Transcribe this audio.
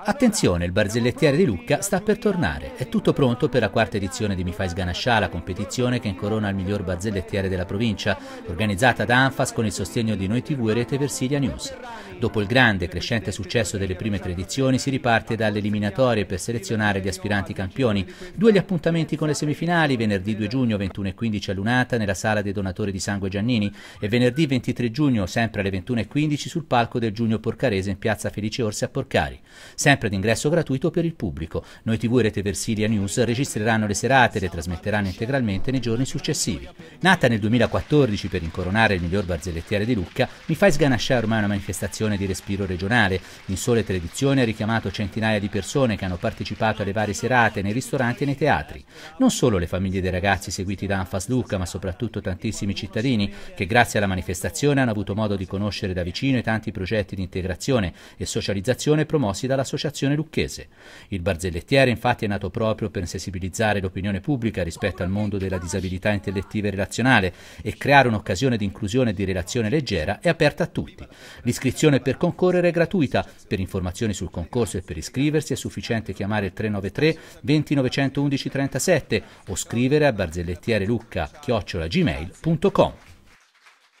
Attenzione, il barzellettiere di Lucca sta per tornare. È tutto pronto per la quarta edizione di Mi Fai Sganascià, la competizione che incorona il miglior barzellettiere della provincia, organizzata da Anfas con il sostegno di Noi TV e Rete Versilia News. Dopo il grande e crescente successo delle prime tre edizioni, si riparte dalle eliminatorie per selezionare gli aspiranti campioni. Due gli appuntamenti con le semifinali, venerdì 2 giugno 21 21.15 a Lunata nella sala dei donatori di sangue Giannini e venerdì 23 giugno sempre alle 21 e 15 sul palco del Giugno Porcarese in piazza Felice Orsi a Porcarese Porcari. Sempre d'ingresso gratuito per il pubblico. Noi TV e Rete Versilia News registreranno le serate e le trasmetteranno integralmente nei giorni successivi. Nata nel 2014 per incoronare il miglior barzellettiere di Lucca, mi fai sganasciare ormai una manifestazione di respiro regionale. In sole tre edizioni ha richiamato centinaia di persone che hanno partecipato alle varie serate nei ristoranti e nei teatri. Non solo le famiglie dei ragazzi seguiti da Anfas Lucca, ma soprattutto tantissimi cittadini che grazie alla manifestazione hanno avuto modo di conoscere da vicino i tanti progetti di integrazione e socializzazione associazione promossi dall'Associazione Lucchese. Il barzellettiere infatti è nato proprio per sensibilizzare l'opinione pubblica rispetto al mondo della disabilità intellettiva e relazionale e creare un'occasione di inclusione e di relazione leggera e aperta a tutti. L'iscrizione per concorrere è gratuita. Per informazioni sul concorso e per iscriversi è sufficiente chiamare il 393 20 911 37 o scrivere a barzellettiere lucca chiocciola chiocciolagmail.com.